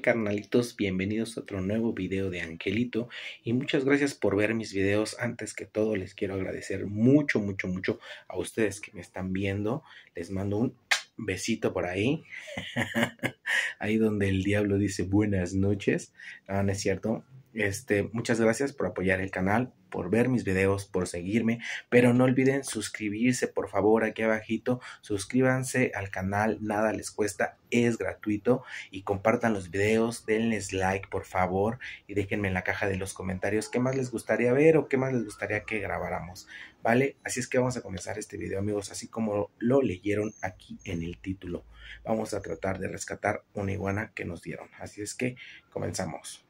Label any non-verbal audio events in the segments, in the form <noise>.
carnalitos? Bienvenidos a otro nuevo video de Angelito y muchas gracias por ver mis videos. Antes que todo les quiero agradecer mucho, mucho, mucho a ustedes que me están viendo. Les mando un besito por ahí. <laughs> ahí donde el diablo dice buenas noches. Ah, no, es cierto. Este, muchas gracias por apoyar el canal por ver mis videos, por seguirme, pero no olviden suscribirse, por favor, aquí abajito, suscríbanse al canal, nada les cuesta, es gratuito y compartan los videos, denles like, por favor, y déjenme en la caja de los comentarios qué más les gustaría ver o qué más les gustaría que grabáramos, ¿vale? Así es que vamos a comenzar este video, amigos, así como lo leyeron aquí en el título. Vamos a tratar de rescatar una iguana que nos dieron, así es que comenzamos.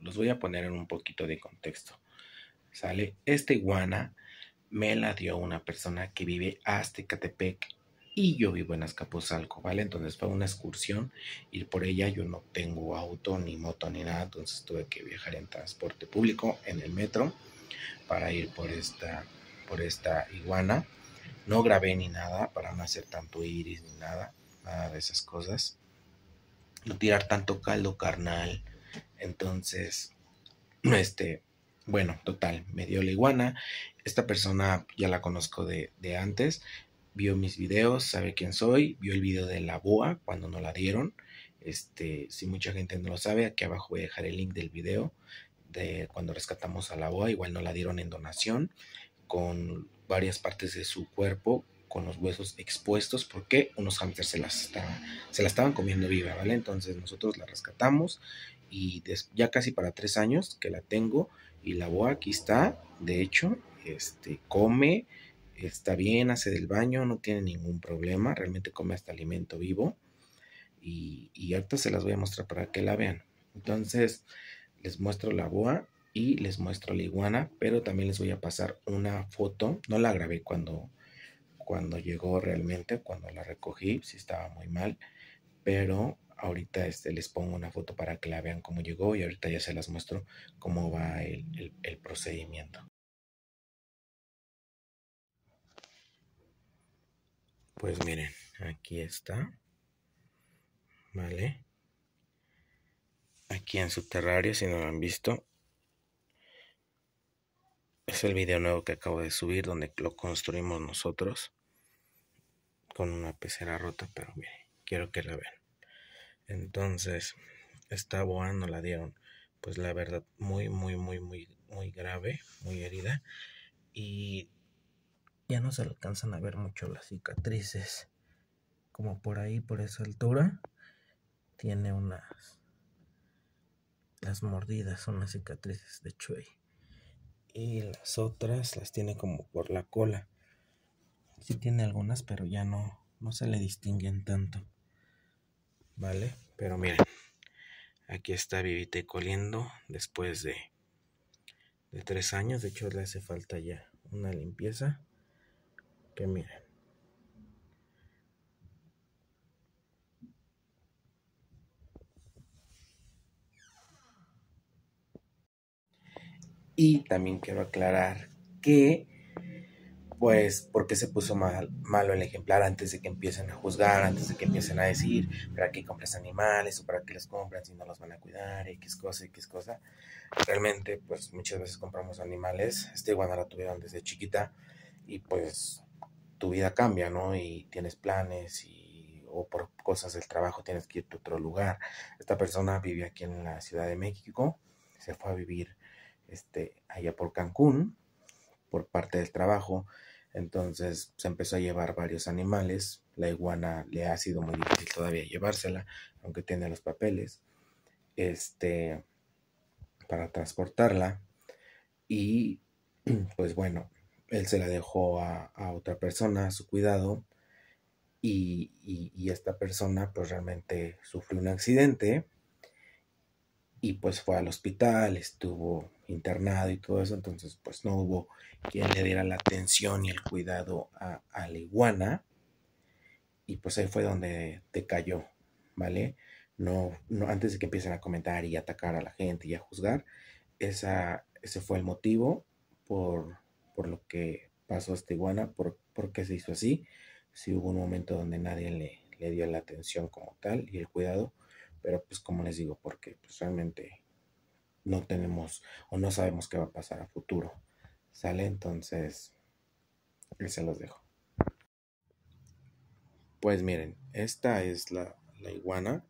los voy a poner en un poquito de contexto. ¿Sale? Esta iguana me la dio una persona que vive hasta Ecatepec y yo vivo en Azcapotzalco, ¿vale? Entonces fue una excursión, ir por ella, yo no tengo auto, ni moto, ni nada, entonces tuve que viajar en transporte público, en el metro, para ir por esta, por esta iguana. No grabé ni nada para no hacer tanto iris ni nada, nada de esas cosas. No tirar tanto caldo carnal, entonces, este, bueno, total, me dio la iguana. Esta persona ya la conozco de, antes, vio mis videos, sabe quién soy, vio el video de la boa cuando no la dieron. Este, si mucha gente no lo sabe, aquí abajo voy a dejar el link del video de cuando rescatamos a la boa, igual no la dieron en donación con varias partes de su cuerpo con los huesos expuestos porque unos hamsters se las, se la estaban comiendo viva, ¿vale? Entonces nosotros la rescatamos y ya casi para tres años que la tengo y la boa aquí está, de hecho, este, come, está bien, hace del baño, no tiene ningún problema, realmente come hasta alimento vivo y, y ahorita se las voy a mostrar para que la vean. Entonces les muestro la boa y les muestro la iguana, pero también les voy a pasar una foto, no la grabé cuando cuando llegó realmente, cuando la recogí, sí estaba muy mal, pero ahorita este, les pongo una foto para que la vean cómo llegó y ahorita ya se las muestro cómo va el, procedimiento. Pues miren, aquí está. ¿Vale? Aquí en su terrario, si no lo han visto. Es el video nuevo que acabo de subir donde lo construimos nosotros con una pecera rota, pero bien quiero que la vean. Entonces, esta boa no la dieron, pues la verdad, muy, muy, muy, muy, muy grave, muy herida. Y ya no se alcanzan a ver mucho las cicatrices. Como por ahí, por esa altura, tiene unas las mordidas son las cicatrices de Chuey. Y las otras las tiene como por la cola. Sí tiene algunas, pero ya no, no se le distinguen tanto. ¿Vale? Pero miren, aquí está Vivite coliendo después de, de tres años. De hecho, le hace falta ya una limpieza. Que miren. Y también quiero aclarar que pues porque se puso mal, malo el ejemplar antes de que empiecen a juzgar, antes de que empiecen a decir para qué compras animales o para qué los compran si no los van a cuidar, X cosa, X cosa. Realmente, pues muchas veces compramos animales. este iguana la tuvieron desde chiquita y pues tu vida cambia, ¿no? Y tienes planes y o por cosas del trabajo tienes que ir a otro lugar. Esta persona vive aquí en la Ciudad de México, se fue a vivir este, allá por Cancún por parte del trabajo entonces se empezó a llevar varios animales. La iguana le ha sido muy difícil todavía llevársela, aunque tiene los papeles, este, para transportarla. Y <clears throat> pues bueno, él se la dejó a, otra persona a su cuidado. Y, y esta persona pues realmente sufrió un accidente y pues fue al hospital, estuvo internado y todo eso, entonces pues no hubo quien le diera la atención y el cuidado a, la iguana y pues ahí fue donde te cayó, ¿vale? No, no, antes de que empiecen a comentar y atacar a la gente y a juzgar, esa, ese fue el motivo por, lo que pasó esta iguana, por, qué se hizo así, si hubo un momento donde nadie le, le dio la atención como tal y el cuidado, pero pues como les digo, porque pues, realmente no tenemos o no sabemos qué va a pasar a futuro. ¿Sale? Entonces, ahí se los dejo. Pues miren, esta es la, iguana.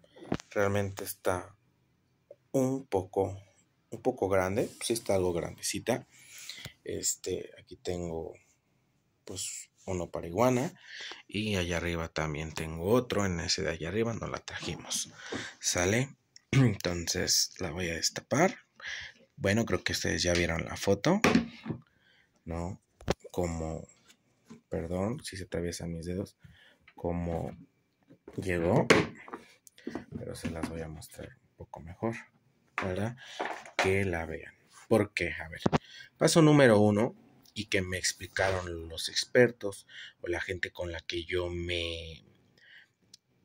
Realmente está un poco, un poco grande. Sí está algo grandecita. Este, aquí tengo, pues, uno para iguana y allá arriba también tengo otro, en ese de allá arriba no la trajimos, ¿sale? <clears throat> Entonces la voy a destapar. Bueno, creo que ustedes ya vieron la foto, ¿no? Como, perdón si se atraviesan mis dedos, como llegó, pero se las voy a mostrar un poco mejor, Para Que la vean. Porque, A ver, paso número uno, y que me explicaron los expertos o la gente con la que yo me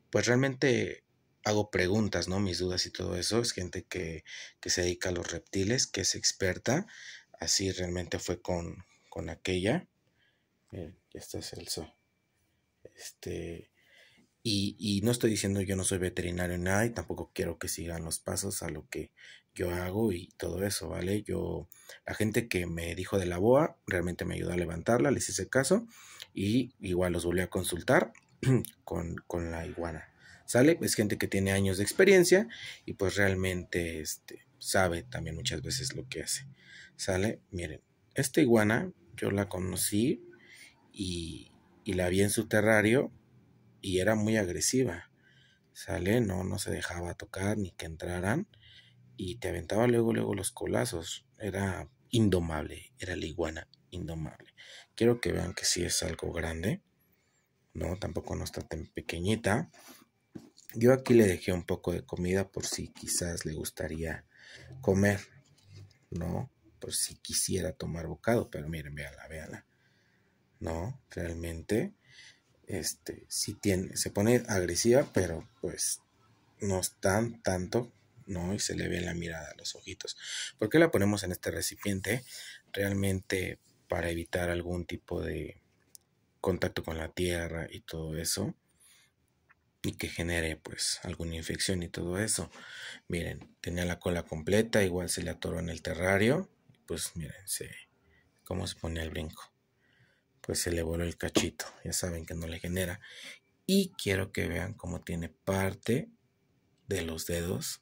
pues realmente hago preguntas, ¿no? Mis dudas y todo eso. Es gente que, se dedica a los reptiles, que es experta. Así realmente fue con, aquella. Ya eh, este es Este, y, no estoy diciendo yo no soy veterinario ni nada y tampoco quiero que sigan los pasos a lo que yo hago y todo eso, ¿vale? Yo, la gente que me dijo de la boa realmente me ayudó a levantarla, les hice caso y igual los volví a consultar <clears throat> con, con la iguana, ¿sale? Es gente que tiene años de experiencia y pues realmente este, sabe también muchas veces lo que hace, ¿sale? Miren, esta iguana yo la conocí y, y la vi en su terrario y era muy agresiva. Sale, no, no se dejaba tocar ni que entraran y te aventaba luego, luego los colazos. Era indomable, era la iguana indomable. Quiero que vean que sí es algo grande, ¿no? Tampoco no está tan pequeñita. Yo aquí le dejé un poco de comida por si quizás le gustaría comer, ¿no? Por si quisiera tomar bocado, pero miren, véanla, véanla. ¿No? Realmente este, sí tiene, se pone agresiva, pero pues no es tan tanto, ¿no? Y se le ve en la mirada, los ojitos. ¿Por qué la ponemos en este recipiente? Realmente para evitar algún tipo de contacto con la tierra y todo eso. Y que genere pues alguna infección y todo eso. Miren, tenía la cola completa, igual se le atoró en el terrario. Pues miren, cómo se pone el brinco pues se le voló el cachito. Ya saben que no le genera. Y quiero que vean cómo tiene parte de los dedos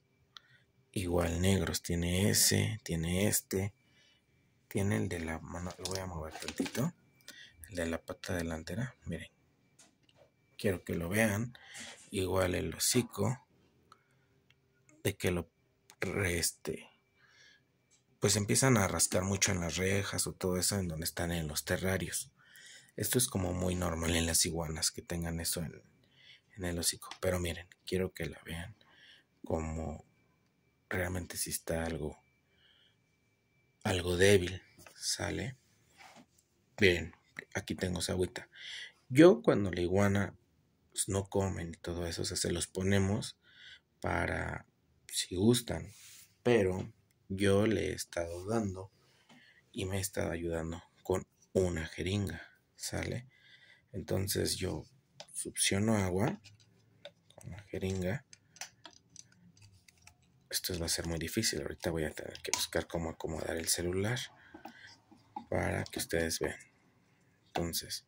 igual negros. Tiene ese, tiene este, tiene el de la mano. Lo voy a mover tantito. El de la pata delantera. Miren. Quiero que lo vean. Igual el hocico. De que lo reste. Pues empiezan a arrastrar mucho en las rejas o todo eso en donde están en los terrarios. Esto es como muy normal en las iguanas que tengan eso en, el hocico. Pero miren, quiero que la vean como realmente si está algo, algo débil. ¿Sale? Bien, aquí tengo esa agüita. Yo cuando la iguana pues no comen y todo eso, se los ponemos para si gustan. Pero yo le he estado dando y me he estado ayudando con una jeringa. ¿sale? Entonces yo succiono agua con la jeringa. Esto va a ser muy difícil, ahorita voy a tener que buscar cómo acomodar el celular para que ustedes vean. Entonces,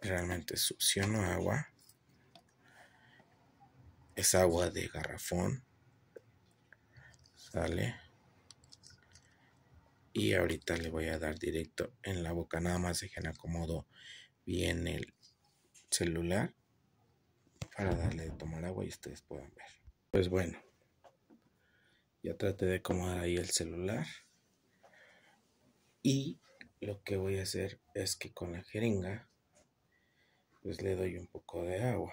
realmente succiono agua. Es agua de garrafón. Sale y ahorita le voy a dar directo en la boca nada más dejen acomodo bien el celular para darle de tomar agua y ustedes puedan ver pues bueno ya traté de acomodar ahí el celular y lo que voy a hacer es que con la jeringa pues le doy un poco de agua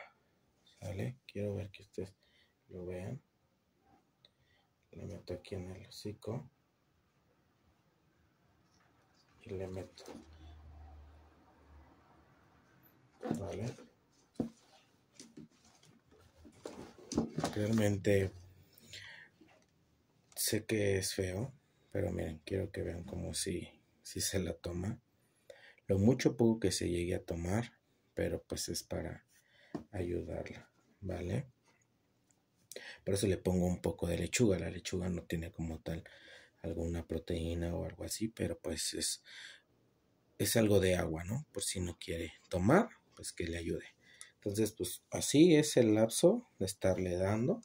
sale quiero ver que ustedes lo vean lo meto aquí en el hocico le meto. ¿Vale? Realmente sé que es feo, pero miren, quiero que vean como si, si se la toma. Lo mucho poco que se llegue a tomar, pero pues es para ayudarla, ¿vale? Por eso le pongo un poco de lechuga, la lechuga no tiene como tal alguna proteína o algo así, pero pues es, es algo de agua, ¿no? Por si no quiere tomar, pues que le ayude. Entonces, pues así es el lapso de estarle dando.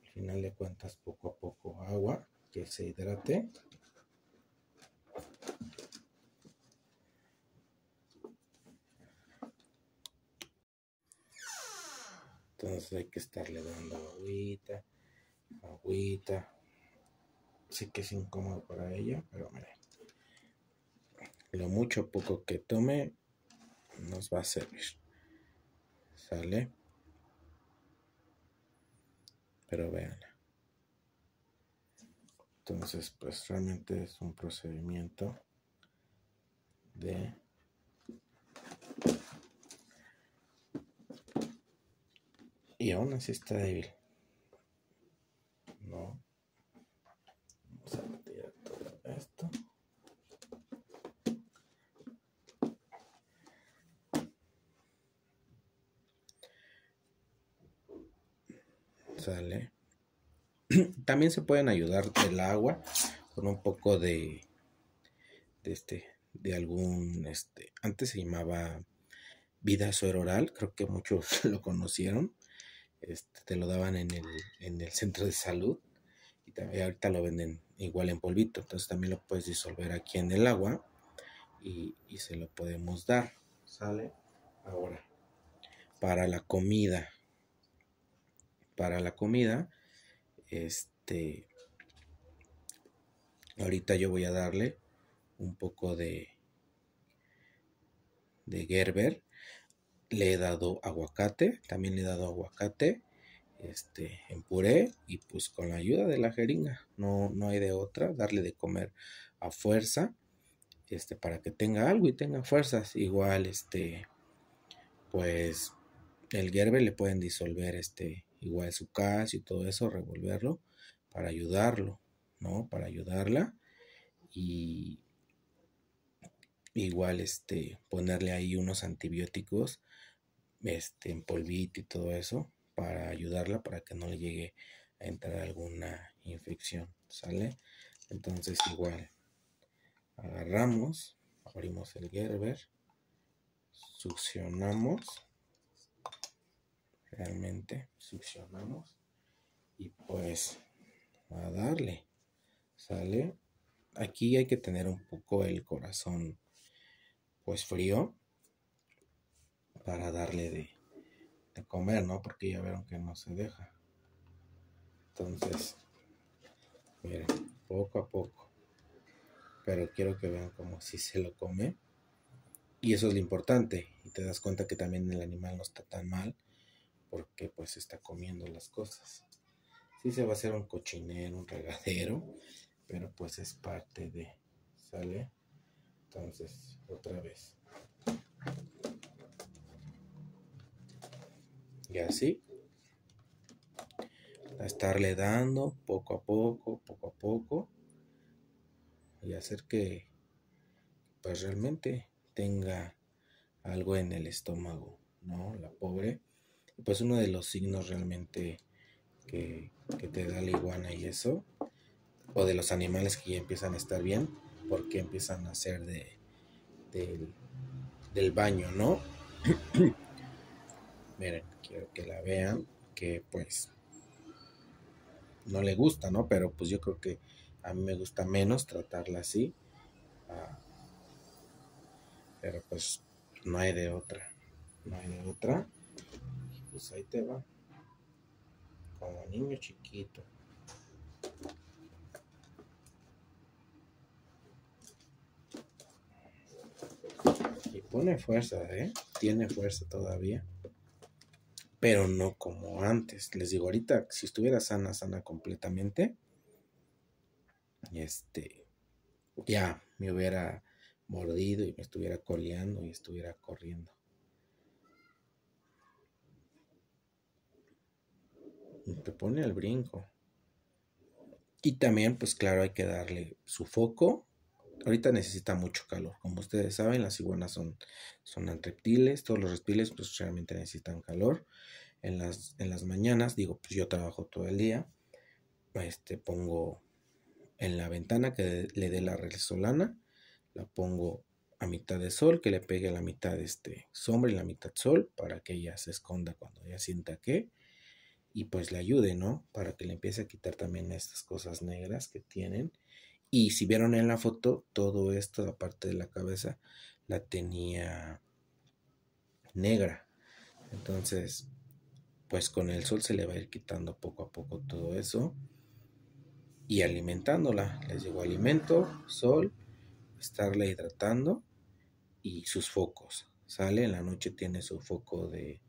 Al final le cuentas poco a poco agua que se hidrate. Entonces hay que estarle dando agüita, agüita, Sí que es incómodo para ella, pero mire. Lo mucho poco que tome nos va a servir. ¿Sale? Pero véanla. Entonces, pues realmente es un procedimiento de y aún así está débil. No, esto. Sale. <clears throat> También se pueden ayudar el agua con un poco de, de este, de algún, este, antes se llamaba vida suero oral, creo que muchos <laughs> lo conocieron, este, te lo daban en el, en el centro de salud eh, ahorita lo venden igual en polvito, entonces también lo puedes disolver aquí en el agua y, se lo podemos dar. ¿Sale? Ahora, para la comida, para la comida, este, ahorita yo voy a darle un poco de, de Gerber, le he dado aguacate, también le he dado aguacate, este, en puré y pues con la ayuda de la jeringa, no, no hay de otra, darle de comer a fuerza, este, para que tenga algo y tenga fuerzas. Igual, este, pues el hierbe le pueden disolver, este, igual su caso y todo eso, revolverlo para ayudarlo, ¿no? Para ayudarla y igual, este, ponerle ahí unos antibióticos, este, en polvito y todo eso para ayudarla para que no le llegue a entrar alguna infección, ¿sale? Entonces igual agarramos, abrimos el Gerber, succionamos, realmente succionamos y pues a darle, ¿sale? Aquí hay que tener un poco el corazón pues frío para darle de, comer, ¿no? Porque ya vieron que no se deja. Entonces, miren, poco a poco. Pero quiero que vean como si se lo come. Y eso es lo importante. Y te das cuenta que también el animal no está tan mal porque pues está comiendo las cosas. Sí se va a hacer un cochinero, un regadero, pero pues es parte de, ¿sale? Entonces, otra vez, Y así. A estarle dando poco a poco, poco a poco. Y hacer que pues realmente tenga algo en el estómago, ¿no? La pobre. Pues uno de los signos realmente que, te da la iguana y eso, o de los animales que ya empiezan a estar bien, porque empiezan a hacer de, del, del baño, ¿no? <clears throat> Miren, quiero que la vean, que pues no le gusta, ¿no? Pero pues yo creo que a mí me gusta menos tratarla así. Ah, pero pues no hay de otra. No hay de otra. Pues ahí te va. Como niño chiquito. Y pone fuerza, ¿eh? Tiene fuerza todavía pero no como antes. Les digo, ahorita, si estuviera sana, sana completamente, este, ya me hubiera mordido y me estuviera coleando y estuviera corriendo. te pone al brinco. Y también, pues claro, hay que darle su foco ahorita necesita mucho calor. Como ustedes saben, las iguanas son, son todos los reptiles pues realmente necesitan calor. En las, en las mañanas, digo, pues yo trabajo todo el día, este, pongo en la ventana que le dé la resolana, la pongo a mitad de sol, que le pegue a la mitad de este sombra y la mitad sol, para que ella se esconda cuando ella sienta que, y pues le ayude, ¿no? Para que le empiece a quitar también estas cosas negras que tienen y si vieron en la foto, todo esto, la parte de la cabeza, la tenía negra. Entonces, pues con el sol se le va a ir quitando poco a poco todo eso y alimentándola. Les llegó alimento, sol, estarla hidratando y sus focos. Sale en la noche, tiene su foco de,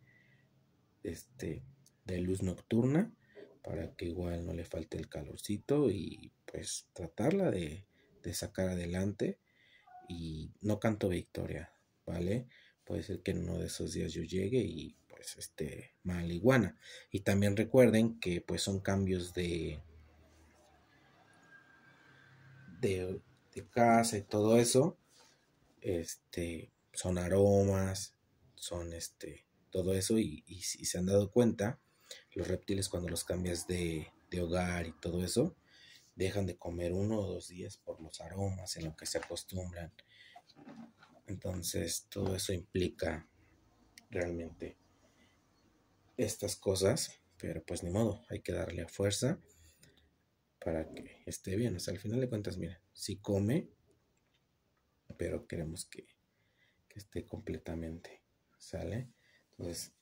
este, de luz nocturna para que igual no le falte el calorcito y pues tratarla de, sacar adelante y no canto victoria, ¿vale? Puede ser que en uno de esos días yo llegue y pues este mal iguana. Y también recuerden que pues son cambios de, de, de casa y todo eso. Este, son aromas, son este, todo eso. Y, y si se han dado cuenta, los reptiles cuando los cambias de, de hogar y todo eso, dejan de comer uno o dos días por los aromas en lo que se acostumbran. Entonces todo eso implica realmente estas cosas, pero pues ni modo, hay que darle a fuerza para que esté bien. O sea, al final de cuentas, mira, si come, pero queremos que, que esté completamente, ¿sale? Entonces,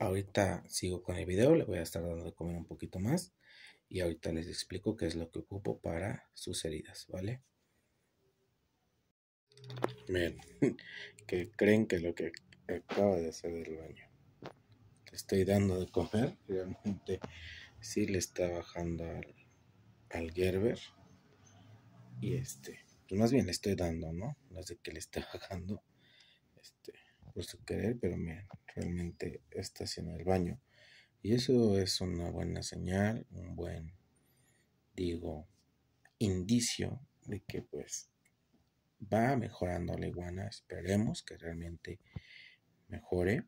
ahorita sigo con el video, le voy a estar dando de comer un poquito más y ahorita les explico qué es lo que ocupo para sus heridas, ¿vale? Miren, <laughs> que creen que lo que acaba de hacer del baño. Le estoy dando de comer, <laughs> realmente sí le está bajando al, al Gerber. Y este, pues más bien le estoy dando, ¿no? No sé que le está <laughs> bajando. Este, por su querer, pero miren, realmente está haciendo el baño. Y eso es una buena señal, un buen, digo, indicio de que pues va mejorando la iguana. Esperemos que realmente mejore.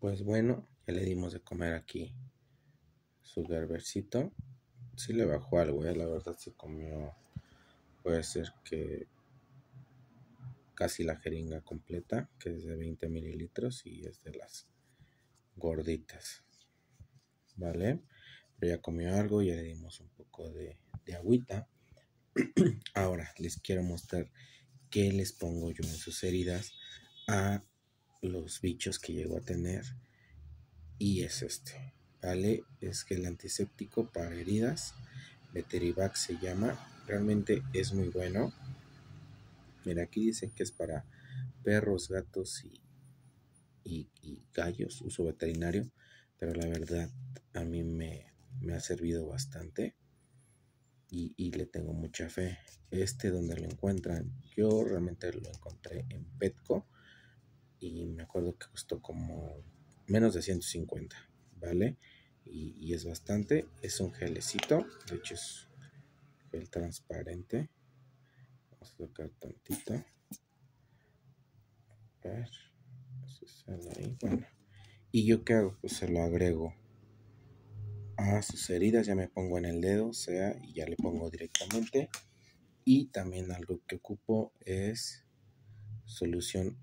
Pues bueno, ya le dimos de comer aquí su garbercito. Sí le bajó algo, ¿eh? la verdad se comió, puede ser que casi la jeringa completa, que es de 20 mililitros y es de las gorditas. ¿Vale? Pero ya comió algo, ya le dimos un poco de, agüita. <clears throat> Ahora les quiero mostrar Que les pongo yo en sus heridas a los bichos que llego a tener. Y es este, ¿vale? Es que el antiséptico para heridas, Veterivac se llama. Realmente es muy bueno. Mira, aquí dicen que es para perros, gatos y y, gallos, uso veterinario, pero la verdad a mí me, me ha servido bastante y, le tengo mucha fe. Este donde lo encuentran, yo realmente lo encontré en Petco y me acuerdo que costó como menos de 150, ¿vale? Y, es bastante, es un gelecito, de hecho es gel transparente. Vamos a tocar tantito. A bueno. ¿Y yo qué hago? Pues se lo agrego a sus heridas. Ya me pongo en el dedo, o sea, y ya le pongo directamente. Y también algo que ocupo es solución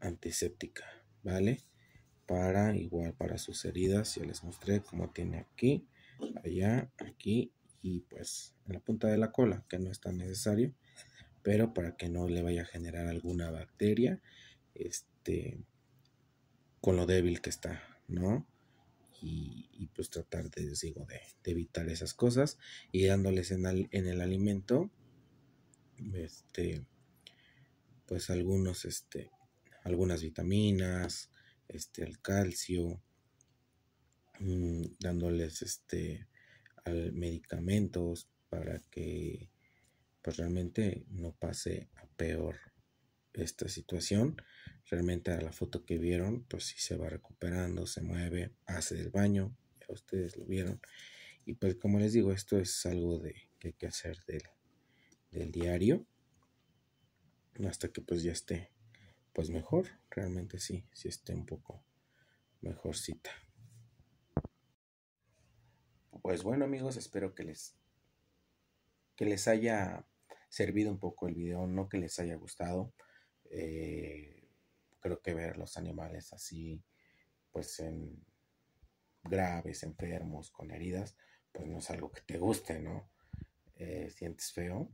antiséptica, ¿vale? Para igual para sus heridas, ya les mostré cómo tiene aquí, allá, aquí y pues en la punta de la cola, que no es tan necesario, pero para que no le vaya a generar alguna bacteria, este con lo débil que está, ¿no? Y, pues tratar de, digo, de, evitar esas cosas y dándoles en, el alimento, este, pues algunos, este, algunas vitaminas, este, el calcio, mm, dándoles, este, medicamentos para que, pues realmente no pase a peor esta situación realmente a la foto que vieron, pues sí se va recuperando, se mueve, hace el baño, ya ustedes lo vieron. Y pues como les digo, esto es algo de, que hay que hacer del, del diario hasta que pues ya esté pues mejor, realmente sí, Si esté un poco mejorcita. Pues bueno amigos, espero que les que les haya servido un poco el video, no que les haya gustado. Eh, Creo que ver los animales así, pues en graves, enfermos, con heridas, pues no es algo que te guste, ¿no? Eh, sientes feo,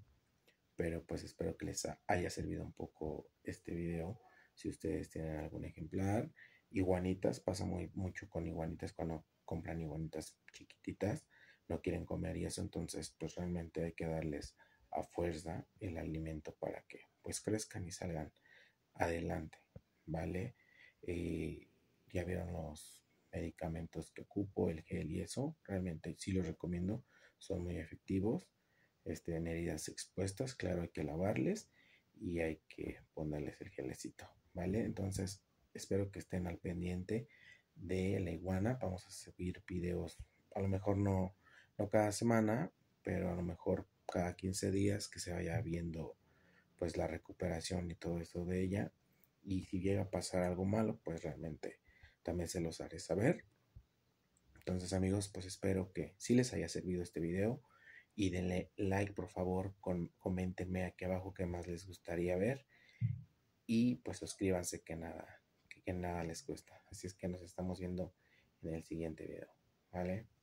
pero pues espero que les haya servido un poco este video. Si ustedes tienen algún ejemplar, iguanitas, pasa muy, mucho con iguanitas cuando compran iguanitas chiquititas, no quieren comer y eso, entonces pues realmente hay que darles a fuerza el alimento para que pues crezcan y salgan adelante. ¿vale? Eh, ya vieron los medicamentos que ocupo, el gel y eso. Realmente sí los recomiendo, son muy efectivos. Este, en heridas expuestas, claro, hay que lavarles y hay que ponerles el gelecito, ¿vale? Entonces, espero que estén al pendiente de la iguana. Vamos a subir videos, a lo mejor no, no cada semana, pero a lo mejor cada 15 días que se vaya viendo pues la recuperación y todo eso de ella y si llega a pasar algo malo, pues realmente también se los haré saber. Entonces amigos, pues espero que sí les haya servido este video y denle like por favor, con, coméntenme aquí abajo qué más les gustaría ver y pues suscríbanse que nada, que, que nada les cuesta. Así es que nos estamos viendo en el siguiente video, ¿vale?